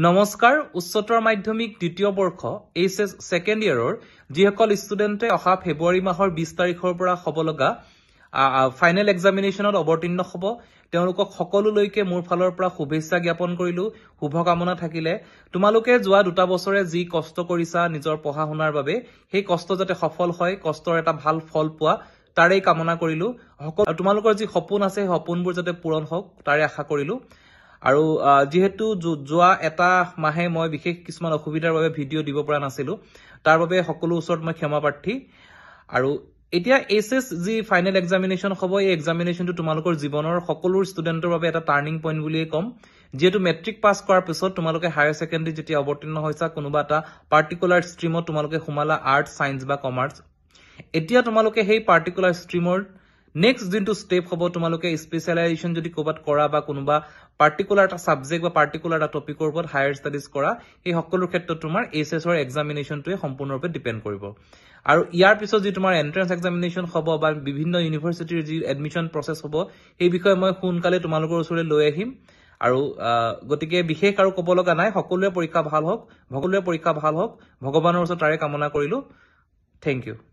নমস্কাৰ উচ্চতৰ মাধ্যমিক দ্বিতীয় বৰ্ষ এইচ এছ ছেকেণ্ড ইয়েৰৰ যিসকল ষ্টুডেণ্টে অহা ফেব্ৰুৱাৰী মাহৰ বিশ তাৰিখৰ পৰা হ'ব লগা ফাইনেল এক্সামিনেশ্যনত অৱতীৰ্ণ হ'ব তেওঁলোকক সকলোলৈকে মোৰ ফালৰ পৰা শুভেচ্ছা জ্ঞাপন কৰিলো শুভকামনা থাকিলে তোমালোকে যোৱা দুটা বছৰে যি কষ্ট কৰিছা নিজৰ পঢ়া শুনাৰ বাবে সেই কষ্ট যাতে সফল হয় কষ্টৰ এটা ভাল ফল পোৱা তাৰেই কামনা কৰিলো তোমালোকৰ যি সপোন আছে সেই সপোনবোৰ যাতে পূৰণ হওক তাৰে আশা কৰিলো আৰু যিহেতু যোৱা এটা মাহে মই বিশেষ কিছুমান অসুবিধাৰ বাবে ভিডিঅ' দিব পৰা নাছিলোঁ তাৰ বাবে সকলো ওচৰত মই ক্ষমা প্ৰাৰ্থী আৰু এতিয়া এইচ এছ e যি ফাইনেল এক্সামিনেশ্যন হ'ব এই এক্সামিনেশ্যনটো তোমালোকৰ জীৱনৰ সকলো ষ্টুডেণ্টৰ বাবে এটা টাৰ্ণিং পইণ্ট বুলিয়েই ক'ম যিহেতু মেট্ৰিক পাছ কৰাৰ পিছত তোমালোকে হায়াৰ ছেকেণ্ডেৰী যেতিয়া অৱতীৰ্ণ হৈছা কোনোবা এটা পাৰ্টিকুলাৰ ষ্ট্ৰীমত তোমালোকে সোমালা আৰ্টছ ছায়েন্স বা কমাৰ্চ এতিয়া তোমালোকে সেই পাৰ্টিকুলাৰ ষ্ট্ৰীমৰ নেক্সট যোনটো ষ্টেপ হ'ব তোমালোকে স্পেচিয়েলাইজেশ্যন যদি ক'ৰবাত কৰা বা কোনোবা পাৰ্টিকুলাৰ এটা ছাবজেক্ট বা পাৰ্টিকুলাৰ এটা টপিকৰ ওপৰত হায়াৰ ষ্টাডিজ কৰা সেই সকলো ক্ষেত্ৰত তোমাৰ এইছ এছৰ এক্সামিনেশ্যনটোৱে সম্পূৰ্ণৰূপে ডিপেণ্ড কৰিব আৰু ইয়াৰ পিছত যি তোমাৰ এণ্ট্ৰেঞ্চ এক্সামিনেশ্যন হ'ব বা বিভিন্ন ইউনিভাৰ্চিটিৰ যি এডমিশ্যন প্ৰচেছ হ'ব সেই বিষয়ে মই সোনকালে তোমালোকৰ ওচৰলৈ লৈ আহিম আৰু গতিকে বিশেষ আৰু ক'ব লগা নাই সকলোৱে পৰীক্ষা ভাল হওক সকলোৱে পৰীক্ষা ভাল হওক ভগৱানৰ ওচৰত তাৰে কামনা কৰিলোঁ থেংক ইউ